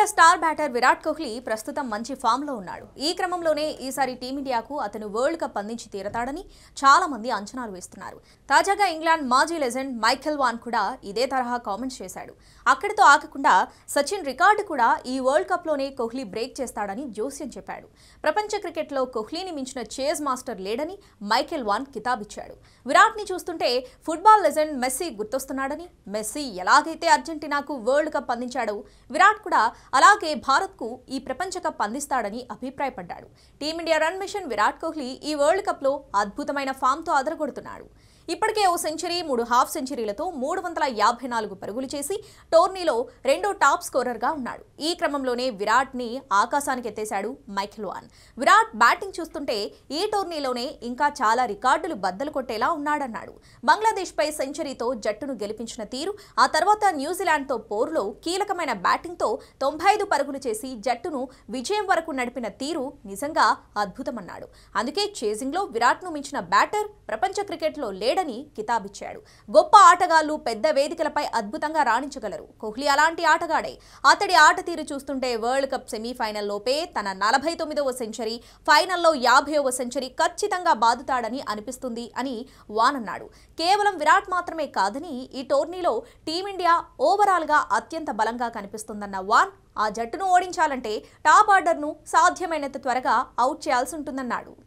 team India star batter Virat Kohli ప్రస్తుతం మంచి ఫామ్లో ఉన్నాడు ఈ క్రమంలోనే ఈసారి టీమిండియాకు అతను వరల్డ్ కప్ అందించి తీరతాడని చాలా మంది అంచనాలు వేస్తున్నారు తాజాగా ఇంగ్లాండ్ మాజీ లెజెండ్ మైఖెల్ వాన్ కూడా ఇదే తరహా కామెంట్స్ చేశాడు అక్కడితో ఆగకుండా సచిన్ రికార్డు కూడా ఈ వరల్డ్ కప్లోనే కోహ్లీ బ్రేక్ చేస్తాడని జోస్యం చెప్పాడు ప్రపంచ క్రికెట్లో కోహ్లీని మించిన చేజ్ మాస్టర్ లేడని మైఖెల్ వాన్ కితాబిచ్చాడు విరాట్ని చూస్తుంటే ఫుట్బాల్ లెజెండ్ మెస్సీ గుర్తొస్తున్నాడని మెస్సీ ఎలాగైతే అర్జెంటీనాకు వరల్డ్ కప్ అందించాడో విరాట్ కూడా అలాగే భారత్కు ఈ ప్రపంచ కప్ అందిస్తాడని అభిప్రాయపడ్డాడు team India run mission Virat Kohli ఈ వరల్డ్ కప్లో అద్భుతమైన ఫామ్తో అదరగొడుతున్నాడు ఇప్పటికే ఓ సెంచరీ మూడు హాఫ్ సెంచరీలతో మూడు వందల యాభై నాలుగు పరుగులు చేసి టోర్నీలో రెండో టాప్ స్కోరర్గా ఉన్నాడు ఈ క్రమంలోనే విరాట్ ని ఆకాశానికి ఎత్తేశాడు మైఖిల్ వాన్ విరాట్ బ్యాటింగ్ చూస్తుంటే ఈ టోర్నీలోనే ఇంకా చాలా రికార్డులు బద్దలు కొట్టేలా ఉన్నాడన్నాడు బంగ్లాదేశ్పై సెంచరీతో జట్టును గెలిపించిన తీరు ఆ తర్వాత న్యూజిలాండ్తో పోరులో కీలకమైన బ్యాటింగ్తో తొంభై ఐదు పరుగులు చేసి జట్టును విజయం వరకు నడిపిన తీరు నిజంగా అద్భుతమన్నాడు అందుకే చేజింగ్లో విరాట్ను మించిన బ్యాటర్ ప్రపంచ క్రికెట్లో లేడ లేడని కితాబిచ్చాడు గొప్ప ఆటగాళ్లు పెద్ద వేదికలపై అద్భుతంగా రాణించగలరు కోహ్లీ అలాంటి ఆటగాడే అతడి ఆట తీరు చూస్తుంటే వరల్డ్ కప్ సెమీఫైనల్లోపే తన నలభై తొమ్మిదవ సెంచరీ ఫైనల్లో యాభైవ సెంచరీ ఖచ్చితంగా బాదుతాడని అనిపిస్తుంది అని వాన్ అన్నాడు కేవలం విరాట్ మాత్రమే కాదని ఈ టోర్నీలో టీమిండియా ఓవరాల్గా అత్యంత బలంగా కనిపిస్తుందన్న వాన్ ఆ జట్టును ఓడించాలంటే టాప్ ఆర్డర్ను సాధ్యమైనంత త్వరగా అవుట్ చేయాల్సి ఉంటుందన్నాడు